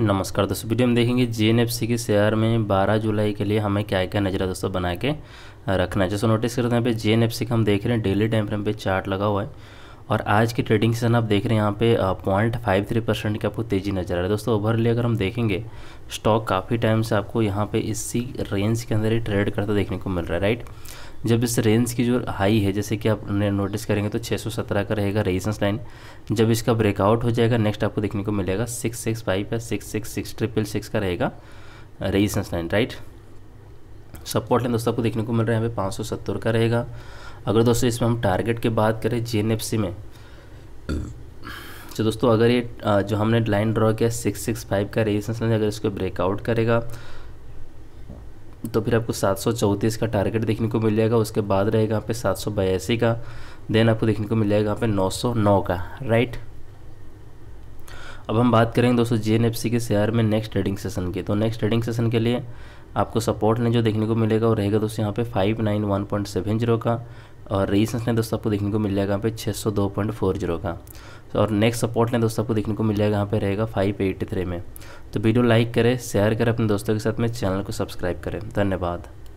नमस्कार दोस्तों वीडियो में देखेंगे जे के शेयर में 12 जुलाई के लिए हमें क्या क्या नजरा दोस्तों बना के रखना है जैसे नोटिस करते हैं यहाँ पे जे का हम देख रहे हैं डेली टाइम फ्रेम पे चार्ट लगा हुआ है और आज की ट्रेडिंग सेशन आप देख रहे हैं यहाँ पे पॉइंट फाइव थ्री परसेंट की आपको तेज़ी नजर आ रही है दोस्तों ओवरली अगर हम देखेंगे स्टॉक काफ़ी टाइम से आपको यहाँ पे इसी रेंज के अंदर ही ट्रेड करता देखने को मिल रहा है राइट जब इस रेंज की जो हाई है जैसे कि आप नोटिस करेंगे तो 617 का रहेगा रेजिस्टेंस लाइन जब इसका ब्रेकआउट हो जाएगा नेक्स्ट आपको देखने को मिलेगा 665 या 666 ट्रिपल सिक्स का रहेगा resistance line right support line दोस्तों आपको देखने को मिल रहा है यहाँ पे पाँच का रहेगा अगर दोस्तों इसमें हम टारगेट की बात करें जे में तो दोस्तों अगर ये जो हमने लाइन ड्रॉ किया सिक्स सिक्स फाइव का रेजिस्टेंस लाइन अगर इसको ब्रेकआउट करेगा तो फिर आपको सात सौ चौंतीस का टारगेट देखने को मिल जाएगा उसके बाद रहेगा यहाँ पे सात सौ बयासी का देन आपको देखने को मिल जाएगा यहाँ पे नौ सौ नौ का राइट अब हम बात करेंगे दोस्तों जे के शेयर में नेक्स्ट ट्रेडिंग सेशन की तो नेक्स्ट ट्रेडिंग सेशन के लिए आपको सपोर्ट ने जो देखने को मिलेगा वो रहेगा दोस्तों यहाँ पे five nine one point seven zero का और रेजिस्टेंस ने दोस्तों आपको देखने को मिल जाएगा यहाँ पे छः सौ दो पॉइंट फोर जीरो का और नेक्स्ट सपोर्ट ने दोस्तों आपको देखने को मिल जाएगा यहाँ पे रहेगा फाइव एटी थ्री में तो वीडियो लाइक करें शेयर करें अपने दोस्तों के साथ में चैनल को सब्सक्राइब करें धन्यवाद